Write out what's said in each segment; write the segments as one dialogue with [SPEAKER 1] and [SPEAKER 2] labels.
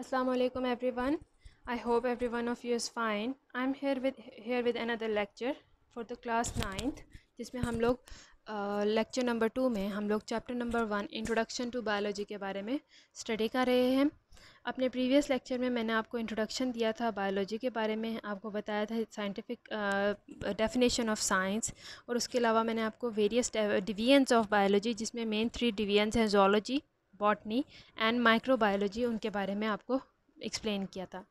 [SPEAKER 1] Assalamualaikum I hope every one of you is fine I am here with here with another lecture for the class ninth जिसमें हम लोग lecture number two में हम लोग chapter number one introduction to biology के बारे में study कर रहे हैं अपने प्रीवियस लेक्चर में मैंने आपको इंट्रोडक्शन दिया था बायोलॉजी के बारे में आपको बताया था साइंटिफिक डेफिनेशन ऑफ साइंस और उसके अलावा मैंने आपको वेरियस डिवीजन्स ऑफ बायोलॉजी जिसमें मेन थ्री डिवीजन्स हैं जोलॉजी बॉटनी एंड माइक्रोबायोलॉजी उनके बारे में आपको एक्सप्लेन किया था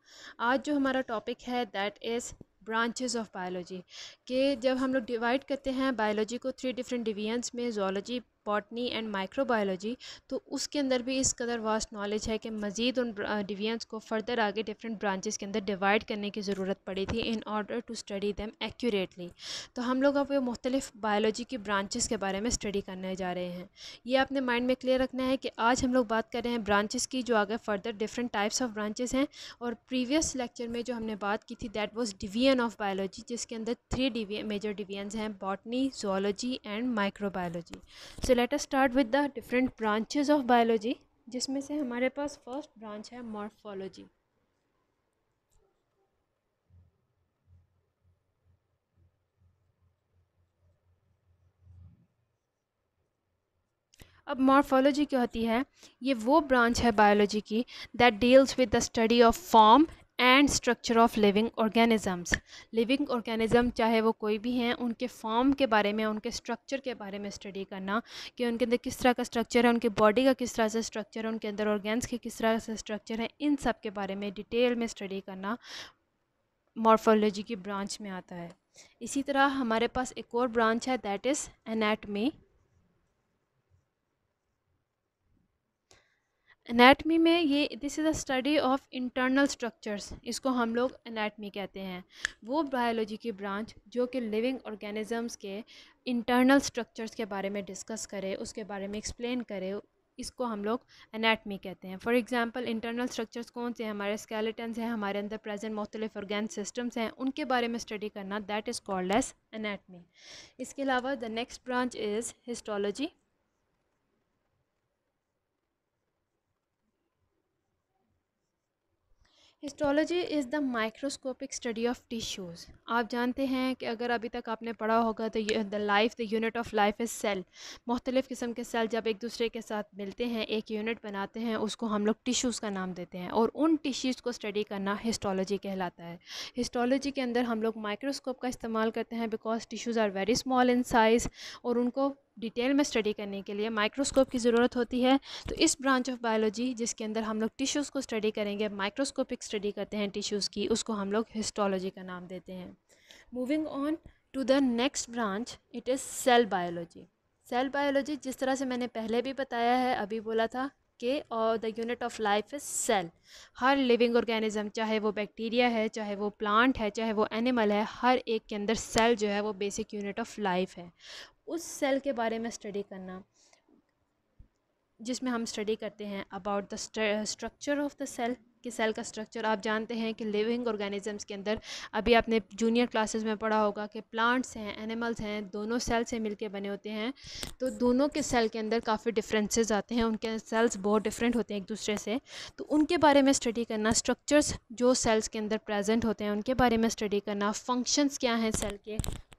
[SPEAKER 1] आज जो हमारा टॉपिक है that is branches of biology के जब हम लोग डिवाइड करते हैं बायोलॉजी को थ्री डिफरेंट डिवीजन्स में जोलॉजी बॉटनी एंड माइक्रोबायोलॉजी तो उसके अंदर भी इस कदर वास्ट नॉलेज है कि मज़ीद उन डिवीजन्स को फर्दर आगे डिफरेंट ब्रांचेस के अंदर डिवाइड करने की ज़रूरत पड़ी थी in order to study them accurately तो हम लोग अब मुख्तलिफ बायोलॉजी की ब्रांचेस के बारे में स्टडी करने जा रहे हैं ये आपने माइंड में क्लियर रखना है कि आज हम लोग बात कर रहे हैं ब्रांचेस की जो आगे further different types of branches हैं और प्रीवियस लेक्चर में जो हमने बात की थी that was division of biology जिसके अंदर थ्री मेजर डिवीजन हैं botany zoology and microbiology so so let us start with the different branches of biology जिसमें से हमारे पास फर्स्ट ब्रांच है मॉर्फोलॉजी अब मॉर्फोलॉजी क्या होती है ये वो ब्रांच है बायोलॉजी की that deals with the study of form and structure of living organisms living organism चाहे वो कोई भी हैं उनके फॉर्म के बारे में उनके स्ट्रक्चर के बारे में स्टडी करना कि उनके अंदर किस तरह का स्ट्रक्चर है उनकी बॉडी का किस तरह से स्ट्रक्चर है उनके अंदर ऑर्गेन्स के किस तरह से स्ट्रक्चर है इन सब के बारे में डिटेल में स्टडी करना मॉर्फोलॉजी की ब्रांच में आता है इसी तरह हमारे पास एक और ब्रांच है दैट इज़ एनाटमी एनाटमी में ये this is a study of internal structures इसको हम लोग एनाटमी कहते हैं वो बायोलॉजी की ब्रांच जो कि लिविंग ऑर्गेनिज़म्स के इंटरनल स्ट्रक्चर्स के बारे में डिस्कस करे उसके बारे में एक्सप्लेन करे इसको हम लोग एनाटमी कहते हैं फॉर एग्ज़ाम्पल इंटरनल स्ट्रक्चर्स कौन से हैं हमारे स्केलेटन्स हैं हमारे अंदर प्रेजेंट मुख्तलिफ ऑर्गेन सिस्टम्स हैं उनके बारे में स्टडी करना that is called as anatomy इसके अलावा the next branch is histology histology is the microscopic study of tissues आप जानते हैं कि अगर अभी तक आपने पढ़ा होगा तो the life the unit of life is cell मुख्तलिफ़ किस्म के सेल जब एक दूसरे के साथ मिलते हैं एक यूनिट बनाते हैं उसको हम लोग टिश्यूज़ का नाम देते हैं और उन टिश्यूज़ को स्टडी करना हिस्टोलॉजी कहलाता है हिस्टोलॉजी के अंदर हम लोग माइक्रोस्कोप का इस्तेमाल करते हैं because tissues are very small in size और उनको डिटेल में स्टडी करने के लिए माइक्रोस्कोप की ज़रूरत होती है तो इस ब्रांच ऑफ बायोलॉजी जिसके अंदर हम लोग टिश्यूज़ को स्टडी करेंगे माइक्रोस्कोपिक स्टडी करते हैं टिश्यूज़ की उसको हम लोग हिस्टोलॉजी का नाम देते हैं moving on to the next branch it is cell biology cell biology जिस तरह से मैंने पहले भी बताया है अभी बोला था के और the unit of life is cell हर लिविंग ऑर्गेनिज्म चाहे वो बैक्टीरिया है चाहे वो प्लांट है चाहे वो एनिमल है हर एक के अंदर सेल जो है वो बेसिक यूनिट ऑफ लाइफ है उस सेल के बारे में स्टडी करना जिसमें हम स्टडी करते हैं about the structure of the cell कि सेल का स्ट्रक्चर आप जानते हैं कि लिविंग ऑर्गेनिजम्स के अंदर अभी आपने जूनियर क्लासेस में पढ़ा होगा कि प्लांट्स हैं एनिमल्स हैं दोनों सेल से मिलके बने होते हैं तो दोनों के सेल के अंदर काफ़ी डिफरेंसेस आते हैं उनके सेल्स बहुत डिफरेंट होते हैं एक दूसरे से तो उनके बारे में स्टडी करना स्ट्रक्चर्स जो सेल्स के अंदर प्रेजेंट होते हैं उनके बारे में स्टडी करना फंक्शंस क्या हैं सेल के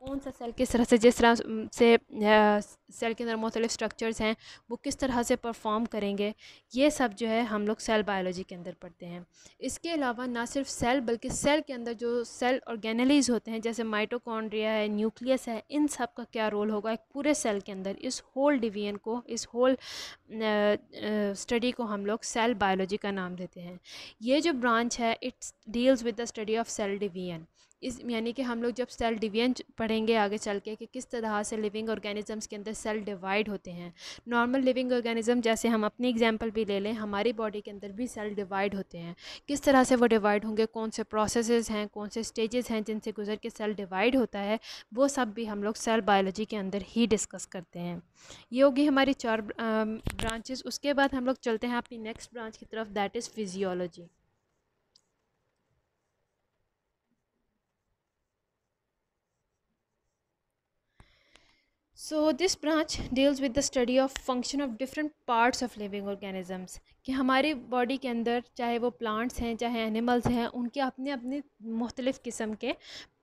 [SPEAKER 1] कौन सा सेल किस तरह से जिस तरह से सेल के अंदर मुख्तलि स्ट्रक्चर्स हैं वो किस तरह से परफॉर्म करेंगे ये सब जो है हम लोग सेल बायोलॉजी के अंदर पढ़ते हैं इसके अलावा ना सिर्फ सेल बल्कि सेल के अंदर जो सेल ऑर्गेनलीज होते हैं जैसे माइटोकॉन्ड्रिया है न्यूक्लियस है इन सब का क्या रोल होगा एक पूरे सेल के अंदर इस होल डिवीजन को इस होल स्टडी को हम लोग सेल बायोलॉजी का नाम देते हैं ये जो ब्रांच है its deals with the study of cell division इस यानी कि हम लोग जब सेल डिवीजन पढ़ेंगे आगे चल के कि किस तरह से लिविंग ऑर्गेनिज़म्स के अंदर सेल डिवाइड होते हैं नॉर्मल लिविंग ऑर्गेनिज़म जैसे हम अपनी एग्जांपल भी ले लें हमारी बॉडी के अंदर भी सेल डिवाइड होते हैं किस तरह से वो डिवाइड होंगे कौन से प्रोसेस हैं कौन से स्टेजेस हैं जिनसे गुजर के सेल डिवाइड होता है वो सब भी हम लोग सेल बायोलॉजी के अंदर ही डिस्कस करते हैं ये होगी हमारी चार ब्रांचेज उसके बाद हम लोग चलते हैं अपनी नेक्स्ट ब्रांच की तरफ that is physiology So this branch deals with the study of function of different parts of living organisms. कि हमारी बॉडी के अंदर चाहे वो प्लांट्स हैं चाहे एनिमल्स हैं उनके अपने अपने मुख्तलिफ़ किस्म के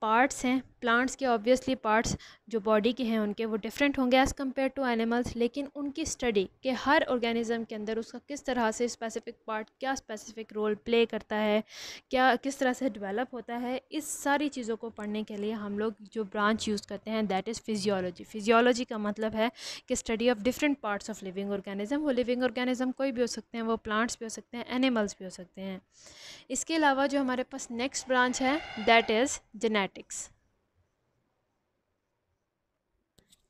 [SPEAKER 1] पार्ट्स हैं प्लांट्स के ऑब्वियसली पार्ट्स जो बॉडी के हैं उनके वो डिफरेंट होंगे एज़ कम्पेयर टू एनिमल्स लेकिन उनकी स्टडी के हर ऑर्गेनिज़म के अंदर उसका किस तरह से स्पेसिफ़िक पार्ट क्या स्पेसिफ़िक रोल प्ले करता है क्या किस तरह से डेवलप होता है इस सारी चीज़ों को पढ़ने के लिए हम लोग जो ब्रांच यूज़ करते हैं दैट इज़ फिजियोलॉजी फिजियोलॉजी का मतलब है कि study of different parts of living organism वो लिविंग ऑर्गेनिज़म कोई भी हो सकते हैं वो प्लांट्स भी हो सकते हैं एनिमल्स भी हो सकते हैं इसके अलावा जो हमारे पास नेक्स्ट ब्रांच है that is genetics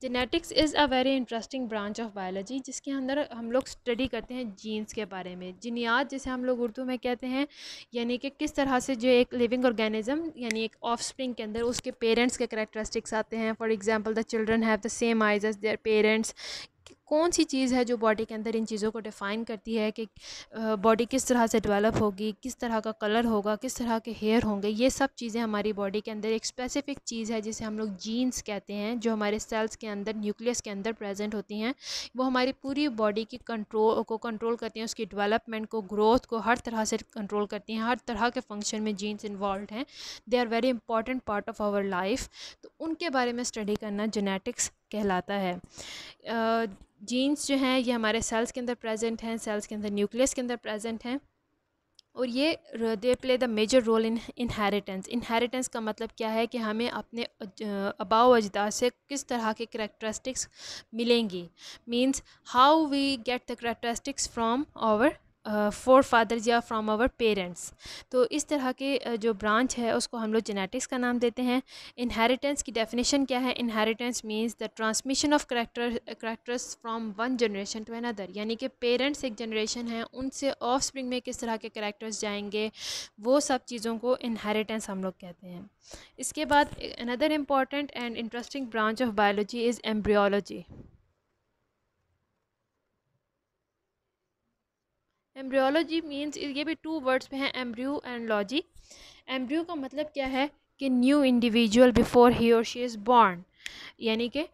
[SPEAKER 1] genetics is a very interesting branch of biology जिसके अंदर हम लोग स्टडी करते हैं जीन्स के बारे में जिनियात जिसे हम लोग उर्दू में कहते हैं यानी कि किस तरह से जो एक लिविंग ऑर्गेनिज्म यानी एक ऑफ स्प्रिंग के अंदर उसके पेरेंट्स के करेक्टरिस्टिक्स आते हैं for example the children have the same eyes as their parents कौन सी चीज़ है जो बॉडी के अंदर इन चीज़ों को डिफ़ाइन करती है कि बॉडी किस तरह से डेवलप होगी किस तरह का कलर होगा किस तरह के हेयर होंगे ये सब चीज़ें हमारी बॉडी के अंदर एक स्पेसिफ़िक चीज़ है जिसे हम लोग जीन्स कहते हैं जो हमारे सेल्स के अंदर न्यूक्लियस के अंदर प्रेजेंट होती हैं वो हमारी पूरी बॉडी की कंट्रोल को कंट्रोल करती हैं उसकी डिवेलपमेंट को ग्रोथ को हर तरह से कंट्रोल करती हैं हर तरह के फंक्शन में जीन्स इन्वॉल्व हैं they are very important part of our life तो उनके बारे में स्टडी करना जेनेटिक्स कहलाता है जीन्स जो हैं ये हमारे सेल्स के अंदर प्रेजेंट हैं सेल्स के अंदर न्यूक्लियस के अंदर प्रेजेंट हैं और ये they play the major role in inheritance inheritance का मतलब क्या है कि हमें अपने अबाव अजदा से किस तरह के करेक्टरिस्टिक्स मिलेंगी means how we get the characteristics from our forefathers या फ्रॉम आवर पेरेंट्स तो इस तरह के जो ब्रांच है उसको हम लोग जेनेटिक्स का नाम देते हैं इनहेरिटेंस की डेफिनेशन क्या है inheritance means the transmission of character characters from one generation to another यानी कि पेरेंट्स एक जनरेशन है उनसे ऑफ स्प्रिंग में किस तरह के करेक्टर्स जाएंगे वो सब चीज़ों को इनहेरिटेंस हम लोग कहते हैं इसके बाद another important and interesting branch of biology is embryology embryology means ये भी टू वर्ड्स पे हैं एम्ब्रियो एंड लॉजी एम्ब्रियो का मतलब क्या है कि न्यू इंडिविजुअल बिफोर ही और शी इज़ बॉर्न यानी कि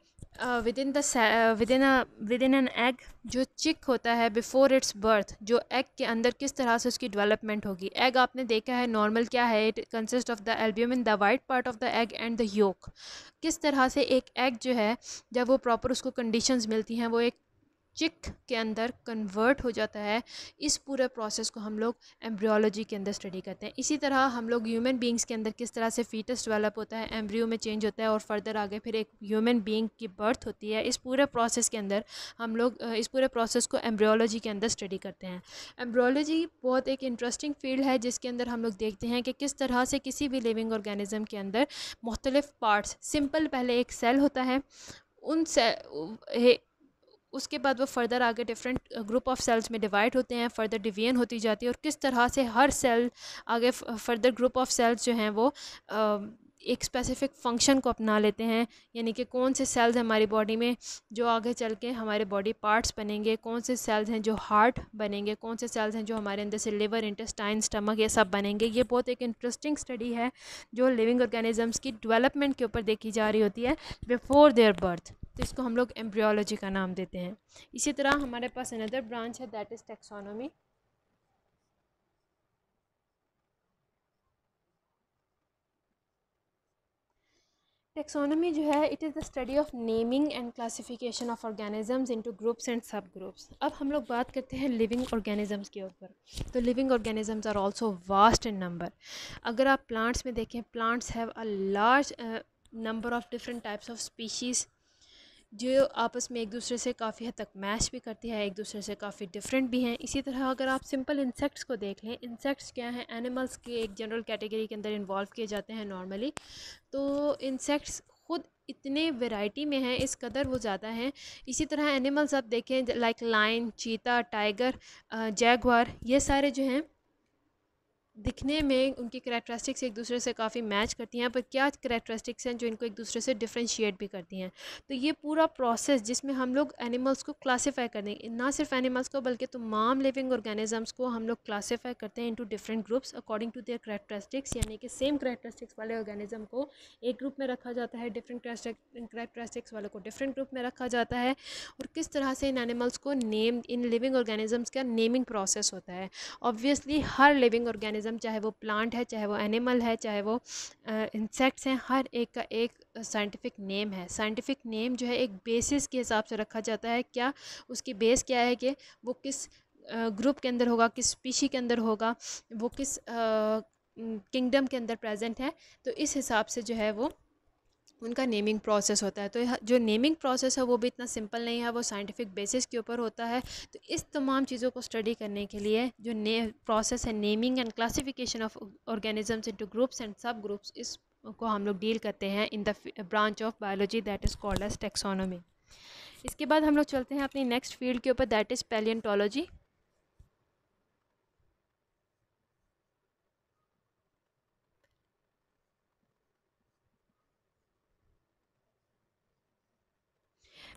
[SPEAKER 1] with in did in with in an egg जो चिक होता है बिफोर इट्स बर्थ जो एग के अंदर किस तरह से उसकी डेवलपमेंट होगी एग आपने देखा है नॉर्मल क्या है it consist of the in the white part of the egg and the yolk किस तरह से एक एग जो है जब वो प्रॉपर उसको कंडीशंस मिलती हैं वो एक चिक के अंदर कन्वर्ट हो जाता है इस पूरे प्रोसेस को हम लोग एम्ब्रियोलॉजी के अंदर स्टडी करते हैं इसी तरह हम लोग ह्यूमन बींग्स के अंदर किस तरह से फीटस डेवलप होता है एम्ब्रियो में चेंज होता है और फर्दर आगे फिर एक ह्यूमन बींग की बर्थ होती है इस पूरे प्रोसेस के अंदर हम लोग इस पूरे प्रोसेस को एम्ब्रियोलॉजी के अंदर स्टडी करते हैं एम्ब्रियोलॉजी बहुत एक इंटरेस्टिंग फील्ड है जिसके अंदर हम लोग देखते हैं कि किस तरह से किसी भी लिविंग ऑर्गेनिज़म के अंदर मुख्तलिफ़ पार्ट्स सिंपल पहले एक सेल होता है उन से उसके बाद वो फ़र्दर आगे डिफरेंट ग्रुप ऑफ सेल्स में डिवाइड होते हैं फ़र्दर डिवीजन होती जाती है और किस तरह से हर सेल आगे फ़र्दर ग्रुप ऑफ सेल्स जो हैं वो आ, uh, एक स्पेसिफिक फंक्शन को अपना लेते हैं यानी कि कौन से सेल्स हमारी बॉडी में जो आगे चल के हमारे बॉडी पार्ट्स बनेंगे कौन से सेल्स हैं जो हार्ट बनेंगे कौन से सेल्स हैं जो हमारे अंदर से लिवर इंटेस्टाइन स्टमक ये सब बनेंगे ये बहुत एक इंटरेस्टिंग स्टडी है जो लिविंग ऑर्गेनिजम्स की डेवलपमेंट के ऊपर देखी जा रही होती है बिफोर देयर बर्थ तो इसको हम लोग एम्ब्रियोलॉजी का नाम देते हैं इसी तरह हमारे पास अनदर ब्रांच है दैट इज़ टेक्सोनॉमी टेक्सोनॉमी जो है it is the study of naming and classification of organisms into groups and subgroups अब हम लोग बात करते हैं लिविंग ऑर्गेनिजम्स के ऊपर तो living organisms are also vast in number अगर आप प्लांट्स में देखें plants have a large number of different types of species जो आपस में एक दूसरे से काफ़ी हद तक मैच भी करती है एक दूसरे से काफ़ी डिफरेंट भी हैं इसी तरह अगर आप सिंपल इंसेक्ट्स को देख लें इंसेक्ट्स क्या हैं एनिमल्स के एक जनरल कैटेगरी के अंदर इन्वॉल्व किए जाते हैं नॉर्मली तो इंसेक्ट्स ख़ुद इतने वैरायटी में हैं इस कदर वो ज़्यादा हैं इसी तरह एनिमल्स आप देखें like lion cheetah tiger jaguar ये सारे जो हैं दिखने में उनकी करेक्टरिस्टिक्स एक दूसरे से काफ़ी मैच करती हैं पर क्या करेक्टरिस्टिक्स हैं जो इनको एक दूसरे से डिफ्रेंशिएट भी करती हैं तो ये पूरा प्रोसेस जिसमें हम लोग एनिमल्स को क्लासीफाई करने ना सिर्फ एनिमल्स को बल्कि तमाम लिविंग ऑर्गेनिजम्स को हम लोग क्लासीफाई करते हैं into different groups according to their characteristics यानी कि सेम करेक्टरिस्टिक्स वाले ऑर्गेनिज्म को एक ग्रुप में रखा जाता है डिफरेंट करेक्टरिस्टिक्स वालों को डिफरेंट ग्रुप में रखा जाता है और किस तरह से इन एनिमल्स को नेम इन लिविंग ऑर्गेनिजम्स का नेमिंग प्रोसेस होता है ऑब्वियसली हर लिविंग ऑर्गेनिज्म ऑर्गेनिज़म चाहे वो प्लांट है चाहे वो एनिमल है चाहे वो इंसेक्ट्स हैं हर एक का एक साइंटिफिक नेम है साइंटिफिक नेम जो है एक बेसिस के हिसाब से रखा जाता है क्या उसकी बेस क्या है कि वो किस ग्रुप के अंदर होगा किस स्पीशी के अंदर होगा वो किस किंगडम के अंदर प्रेजेंट है तो इस हिसाब से जो है वो उनका नेमिंग प्रोसेस होता है तो जो नेमिंग प्रोसेस है वो भी इतना सिंपल नहीं है वो साइंटिफिक बेसिस के ऊपर होता है तो इस तमाम चीज़ों को स्टडी करने के लिए जो ने प्रोसेस है naming and classification of organisms into groups and subgroups इस को हम लोग डील करते हैं in the branch of biology that is called as taxonomy इसके बाद हम लोग चलते हैं अपनी नेक्स्ट फील्ड के ऊपर that is palaeontology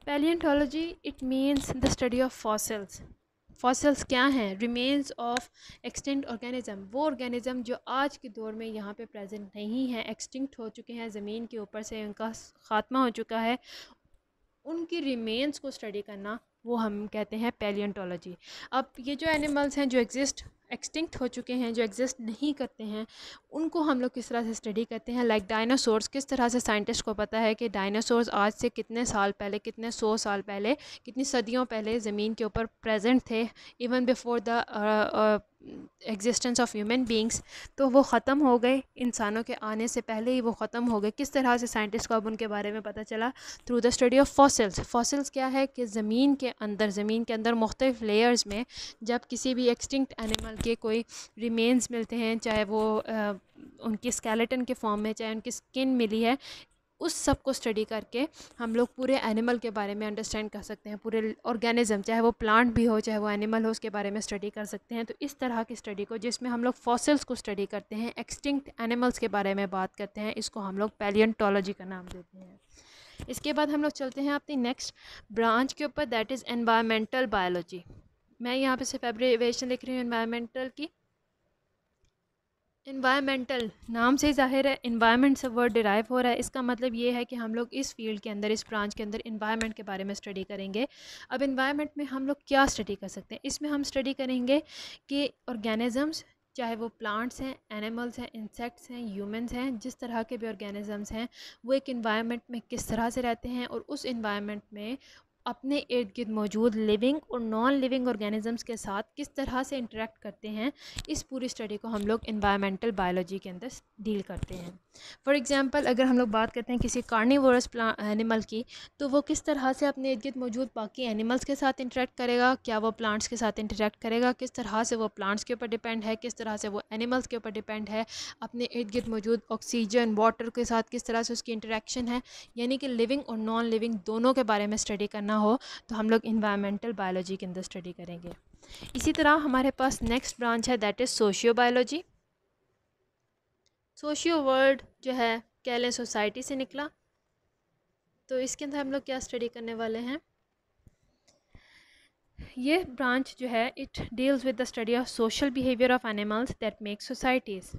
[SPEAKER 1] palaeontology it means the study of fossils fossils क्या हैं रिमेन्स ऑफ एक्सटिंक्ट ऑर्गेनिज़म वो ऑर्गेनिज़म जो आज के दौर में यहाँ पे प्रेजेंट नहीं है एक्सटिंक्ट हो चुके हैं ज़मीन के ऊपर से उनका ख़ात्मा हो चुका है उनकी रिमेन्स को स्टडी करना वो हम कहते हैं पेलियंटोलॉजी अब ये जो एनिमल्स हैं जो एग्जिस्ट एक्सटिंक्ट हो चुके हैं जो एग्जिस्ट नहीं करते हैं उनको हम लोग किस तरह से स्टडी करते हैं लाइक like डायनासोर्स किस तरह से साइंटिस्ट को पता है कि डायनासोर्स आज से कितने साल पहले कितने सौ साल पहले कितनी सदियों पहले ज़मीन के ऊपर प्रेजेंट थे even before the existence of human beings तो वो ख़त्म हो गए इंसानों के आने से पहले ही वो ख़त्म हो गए किस तरह से साइंटिस्ट को अब उनके बारे में पता चला through the study of fossils fossils क्या है कि ज़मीन के अंदर ज़मीन के अंदर मुख्तफ लेयर्स में जब किसी भी एक्सटिंक्ट एनिमल के कोई रिमेन्स मिलते हैं चाहे वो आ, उनकी स्केलेटन के फॉर्म में चाहे उनकी स्किन मिली है उस सब को स्टडी करके हम लोग पूरे एनिमल के बारे में अंडरस्टैंड कर सकते हैं पूरे ऑर्गेनिज्म चाहे वो प्लांट भी हो चाहे वो एनिमल हो उसके बारे में स्टडी कर सकते हैं तो इस तरह की स्टडी को जिसमें हम लोग फॉसल्स को स्टडी करते हैं एक्सटिंक्ट एनिमल्स के बारे में बात करते हैं इसको हम लोग पैलियनटोलॉजी का नाम देते हैं इसके बाद हम लोग चलते हैं अपनी नेक्स्ट ब्रांच के ऊपर दैट इज़ एनवायरमेंटल बायोलॉजी मैं यहाँ पे सिर्फ एब्रेवेशन लिख रही हूँ एनवायरमेंटल की इन्वायरमेंटल नाम से जाहिर है इन्वायरमेंट से वर्ड डिराइव हो रहा है इसका मतलब ये है कि हम लोग इस फील्ड के अंदर इस ब्रांच के अंदर इन्वायरमेंट के बारे में स्टडी करेंगे अब इन्वायरमेंट में हम लोग क्या स्टडी कर सकते हैं इसमें हम स्टडी करेंगे कि ऑर्गेनिज़म्स चाहे वो प्लांट्स हैं एनिमल्स हैं इंसेक्ट्स हैं ह्यूमंस हैं जिस तरह के भी ऑर्गेनिज़म्स हैं वो एक इन्वायरमेंट में किस तरह से रहते हैं और उस इन्वायरमेंट में अपने इर्द गिर्द मौजूद लिविंग और नॉन लिविंग ऑर्गेनिज़म्स के साथ किस तरह से इंटरेक्ट करते हैं इस पूरी स्टडी को हम लोग इन्वायरमेंटल बायोलॉजी के अंदर डील करते हैं फॉर एग्ज़ाम्पल अगर हम लोग बात करते हैं किसी कार्निवोरस प्ला एनिमल की तो वो किस तरह से अपने इर्द गिर्द मौजूद बाकी एनिमल्स के साथ इंटरेक्ट करेगा क्या वो प्लांट्स के साथ इंटरेक्ट करेगा किस तरह से वो प्लांट्स के ऊपर डिपेंड है किस तरह से वो एनिमल्स के ऊपर डिपेंड है अपने इर्द गिर्द मौजूद ऑक्सीजन वाटर के साथ किस तरह से उसकी इंटरेक्शन है यानी कि लिविंग और नॉन लिविंग दोनों के बारे में स्टडी करना हो तो हम लोग इन्वायरमेंटल बायोलॉजी के अंदर स्टडी करेंगे इसी तरह हमारे पास नेक्स्ट ब्रांच है that is sociobiology socio world जो है कह लें सोसाइटी से निकला तो इसके अंदर हम लोग क्या स्टडी करने वाले हैं ये ब्रांच जो है it deals with the study of social behaviour of animals that make societies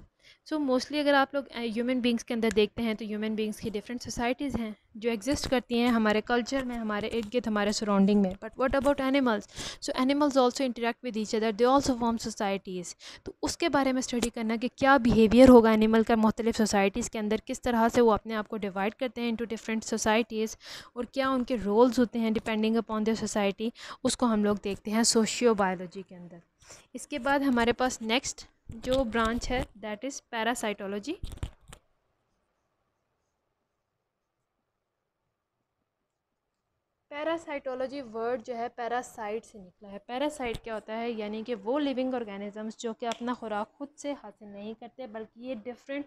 [SPEAKER 1] so so, mostly अगर आप लोग ह्यूमन बींग्स के अंदर देखते हैं तो ह्यूमन बींग्स की डिफरेंट सोसाइटीज़ हैं जो एग्जिस्ट करती हैं हमारे कल्चर में हमारे इर्द गिर्द हमारे सराउंडिंग में but what about animals so animals also interact with each other they also form societies तो उसके बारे में स्टडी करना कि क्या बिहेवियर होगा एनिमल का मुख्तलिफ सोसाइटीज़ के अंदर किस तरह से वो अपने आप को डिवाइड करते हैं इंटू डिफरेंट सोसाइटीज़ और क्या उनके रोल्स होते हैं डिपेंडिंग अपॉन दियर सोसाइटी उसको हम लोग देखते हैं सोशियो बायोलॉजी के अंदर इसके बाद हमारे पास नेक्स्ट जो ब्रांच है that is parasitology parasitology word जो है पैरासाइट से निकला है पैरासाइट क्या होता है यानी कि वो लिविंग ऑर्गेनिजम्स जो कि अपना खुराक खुद से हासिल नहीं करते बल्कि ये डिफरेंट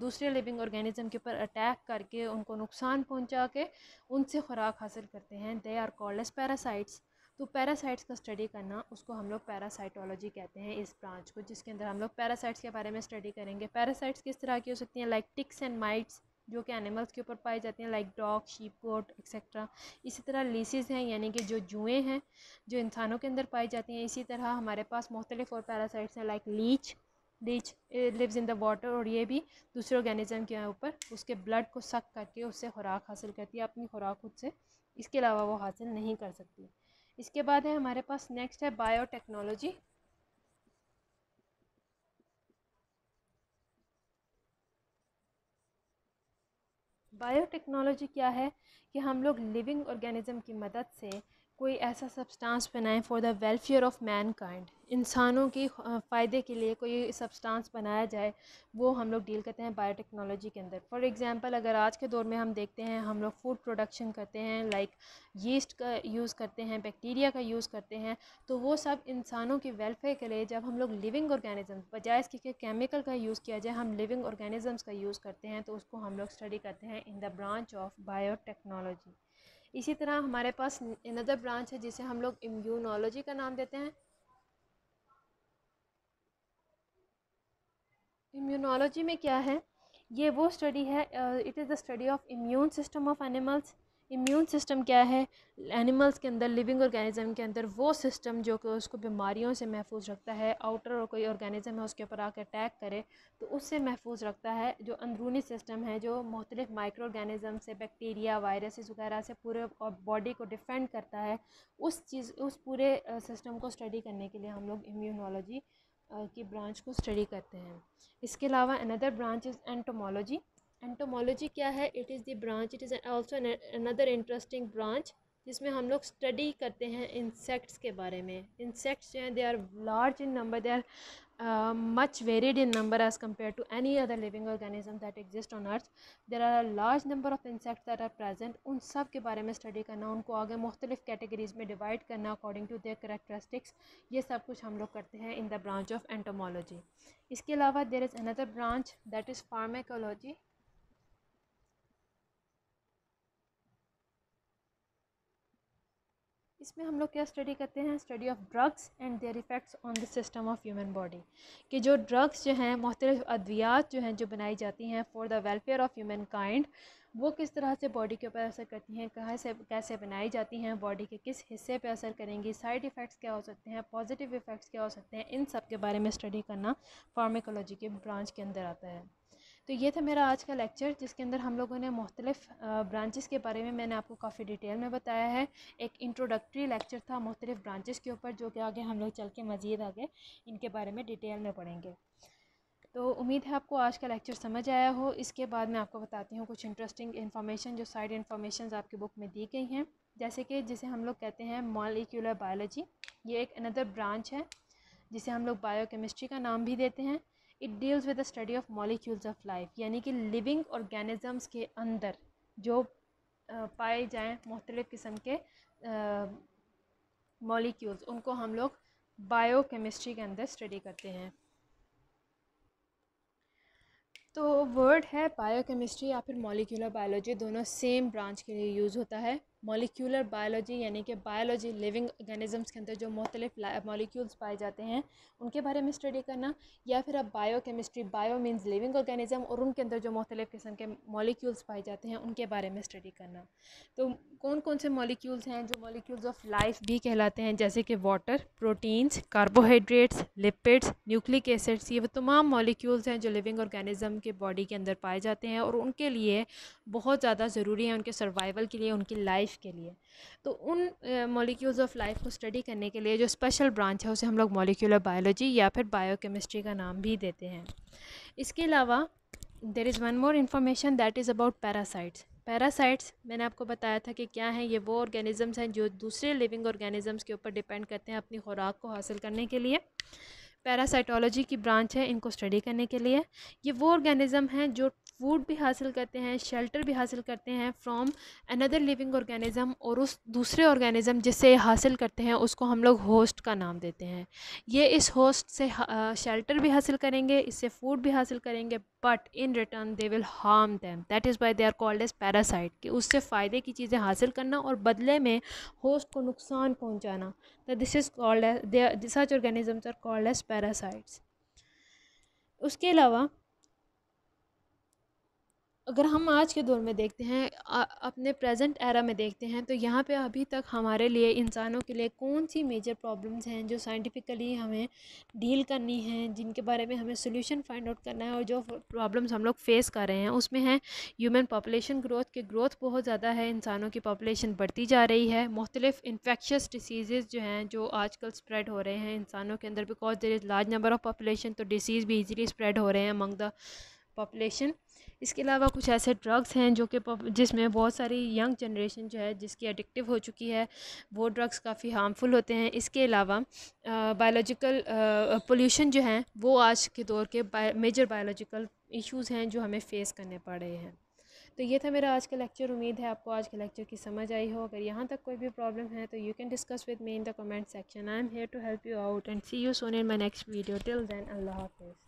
[SPEAKER 1] दूसरे लिविंग ऑर्गेनिज्म के ऊपर अटैक करके उनको नुकसान पहुंचा के उनसे खुराक हासिल करते हैं they are called as parasites तो पैरासाइट्स का स्टडी करना उसको हम लोग पैरासाइटोलॉजी कहते हैं इस ब्रांच को जिसके अंदर हम लोग पैरासाइट्स के बारे में स्टडी करेंगे पैरासाइट्स किस तरह की हो सकती हैं लाइक टिक्स एंड माइट्स जो कि एनिमल्स के ऊपर पाए जाते हैं like dog sheep goat etcetera इसी तरह लीसीज हैं यानी कि जो जुएँ हैं जो इंसानों के अंदर पाई जाती हैं इसी तरह हमारे पास मुख्तलिफ और पैरासाइट्स हैं like leech leech lives in the water और ये भी दूसरे ऑर्गेनिज्म के ऊपर उसके ब्लड को सक करके उससे खुराक हासिल करती है अपनी खुराक खुद से इसके अलावा वो हासिल नहीं कर सकती इसके बाद है हमारे पास नेक्स्ट है बायोटेक्नोलॉजी बायोटेक्नोलॉजी क्या है कि हम लोग लिविंग ऑर्गेनिज्म की मदद से कोई ऐसा सब्सटेंस बनाए for the welfare of mankind इंसानों की फ़ायदे के लिए कोई सब्सटेंस बनाया जाए वो हम लोग डील करते हैं बायोटेक्नोलॉजी के अंदर फॉर एग्जांपल अगर आज के दौर में हम देखते हैं हम लोग फूड प्रोडक्शन करते हैं लाइक यीस्ट का यूज़ करते हैं बैक्टीरिया का यूज़ करते हैं तो वो सब इंसानों की वेलफेयर के लिए जब हम लोग लिविंग ऑर्गेनिज्म बजाय इसके कि केमिकल का यूज़ किया जाए हम लिविंग ऑर्गेनिज़म्स का यूज़ करते हैं तो उसको हम लोग स्टडी करते हैं in the branch of biotechnology इसी तरह हमारे पास अनदर ब्रांच है जिसे हम लोग इम्यूनोलॉजी का नाम देते हैं इम्यूनोलॉजी में क्या है ये वो स्टडी है it is the study of immune system of animals immune system क्या है एनिमल्स के अंदर लिविंग ऑर्गेनिज्म के अंदर वो सिस्टम जो कि उसको बीमारियों से महफूज रखता है आउटर और कोई ऑर्गेनिज्म है उसके ऊपर आकर अटैक करे तो उससे महफूज रखता है जो अंदरूनी सिस्टम है जो मुख्तलिफ माइक्रो ऑर्गेनिज्म से बैक्टीरिया वायरसेस वगैरह से पूरे बॉडी को डिफेंड करता है उस चीज़ उस पूरे सिस्टम को स्टडी करने के लिए हम लोग इम्यूनोलॉजी की ब्रांच को स्टडी करते हैं इसके अलावा another branch is entomology entomology क्या है it is the branch it is also another interesting branch जिसमें हम लोग स्टडी करते हैं इंसेक्ट्स के बारे में इंसेक्ट्स जो हैं they are large in number they are much varied in number as compare to any other living organism that exist on earth there are large number of insects that are present उन सब के बारे में study करना उनको आगे मुख्तलिफ categories में डिवाइड करना अकॉर्डिंग टू देयर करेक्टरिस्टिक्स ये सब कुछ हम लोग करते हैं in the branch of entomology इसके अलावा there is another branch that is pharmacology इसमें हम लोग क्या स्टडी करते हैं study of drugs and their effects on the system of human body कि जो ड्रग्स जो हैं मुख्तलिफ अद्वियात जो हैं जो बनाई जाती हैं for the welfare of humankind वो किस तरह से बॉडी के ऊपर असर करती हैं कहाँ से कैसे बनाई जाती हैं बॉडी के किस हिस्से पे असर करेंगी साइड इफ़ेक्ट्स क्या हो सकते हैं पॉजिटिव इफ़ेक्ट्स क्या हो सकते हैं इन सब के बारे में स्टडी करना फार्मेकोलॉजी के ब्रांच के अंदर आता है तो ये था मेरा आज का लेक्चर जिसके अंदर हम लोगों ने मुख्तलिफ़ ब्रांचेस के बारे में मैंने आपको काफ़ी डिटेल में बताया है एक इंट्रोडक्टरी लेक्चर था मुख्तलिफ़ ब्रांचेस के ऊपर जो कि आगे हम लोग चल के मज़ीद आगे इनके बारे में डिटेल में पढ़ेंगे तो उम्मीद है आपको आज का लेक्चर समझ आया हो इसके बाद मैं आपको बताती हूँ कुछ इंटरेस्टिंग इन्फॉर्मेशन जो साइड इन्फॉर्मेशन आपकी बुक में दी गई हैं जैसे कि जिसे हम लोग कहते हैं मॉलिक्यूलर बायोलॉजी ये एक अनदर ब्रांच है जिसे हम लोग बायोकेमिस्ट्री का नाम भी देते हैं it deals with the study of molecules of life यानी कि लिविंग ऑर्गेनिज़म्स के अंदर जो पाए जाएँ मुख्तलिफ़ किस्म के मॉलिक्यूल्स उनको हम लोग बायोकेमिस्ट्री के अंदर स्टडी करते हैं तो वर्ड है बायोकेमिस्ट्री या फिर मॉलिक्यूलर बायोलॉजी दोनों सेम ब्रांच के लिए यूज़ होता है मॉलिक्यूलर बायोलॉजी यानी कि बायोलॉजी लिविंग ऑर्गेनिजम्स के अंदर जो मुख्तलिफ मॉलिक्यूल्स पाए जाते हैं उनके बारे में स्टडी करना या फिर आप bio chemistry bio means living organism और उनके अंदर जो मुख्तलिफ किस्म के मॉलिक्यूल्स पाए जाते हैं उनके बारे में स्टडी करना तो कौन कौन से मॉलिक्यूल्स हैं जो मॉलिक्यूल्स ऑफ लाइफ भी कहलाते हैं जैसे कि water proteins carbohydrates lipids nucleic acids ये वो तमाम मॉलिक्यूल्स हैं जो लिविंग ऑर्गेनिज़म के बॉडी के अंदर पाए जाते हैं और उनके लिए बहुत ज़्यादा ज़रूरी है उनके सर्वाइवल के लिए उनकी लाइफ लाइफ के लिए तो उन मॉलिक्यूल्स ऑफ लाइफ को स्टडी करने के लिए जो स्पेशल ब्रांच है उसे हम लोग मॉलिक्यूलर बायोलॉजी या फिर बायोकेमिस्ट्री का नाम भी देते हैं इसके अलावा there is one more information that is about parasites parasites मैंने आपको बताया था कि क्या हैं ये वो ऑर्गेनिजम्स हैं जो दूसरे लिविंग ऑर्गेनिजम्स के ऊपर डिपेंड करते हैं अपनी खुराक को हासिल करने के लिए पैरासाइटोलॉजी की ब्रांच है इनको स्टडी करने के लिए ये वो ऑर्गेनिज़म हैं जो फूड भी हासिल करते हैं शेल्टर भी हासिल करते हैं फ्रॉम अनदर लिविंग ऑर्गेनिज़म और उस दूसरे ऑर्गेनिज़म जिससे हासिल करते हैं उसको हम लोग होस्ट का नाम देते हैं ये इस होस्ट से शेल्टर भी हासिल करेंगे इससे फूड भी हासिल करेंगे but in return they will harm them that is by they are called as parasite कि उससे फ़ायदे की चीज़ें हासिल करना और बदले में होस्ट को नुकसान पहुँचाना तो this is called as such organisms are called as parasites उसके अलावा अगर हम आज के दौर में देखते हैं अपने प्रेजेंट एरा में देखते हैं तो यहाँ पे अभी तक हमारे लिए इंसानों के लिए कौन सी मेजर प्रॉब्लम्स हैं जो साइंटिफिकली हमें डील करनी है जिनके बारे में हमें सोल्यूशन फाइंड आउट करना है और जो प्रॉब्लम्स हम लोग फेस कर रहे हैं उसमें है ह्यूमन पॉपुलेशन ग्रोथ की ग्रोथ बहुत ज़्यादा है इंसानों की पॉपुलेशन बढ़ती जा रही है मुख्तलिफ इन्फेक्शस डिसीज़ जो हैं जो आज कल स्प्रेड हो रहे हैं इंसानों के अंदर because there is large number of population तो डिसीज़ भी ईजिली स्प्रेड हो रहे हैं अमंग द पॉपुलेशन इसके अलावा कुछ ऐसे ड्रग्स हैं जो कि जिसमें बहुत सारी यंग जनरेशन जो है जिसकी एडिक्टिव हो चुकी है वो ड्रग्स काफ़ी हार्मफुल होते हैं इसके अलावा बायोलॉजिकल पोल्यूशन जो है वो आज के दौर के बाय, मेजर बायोलॉजिकल इश्यूज़ हैं जो हमें फ़ेस करने पड़ रहे हैं तो ये था मेरा आज का लेक्चर उम्मीद है आपको आज के लेक्चर की समझ आई हो अगर यहाँ तक कोई भी प्रॉब्लम है तो you can discuss with me in the comment section I am here to help you out and see you soon in my next video till then Allah हाफिज़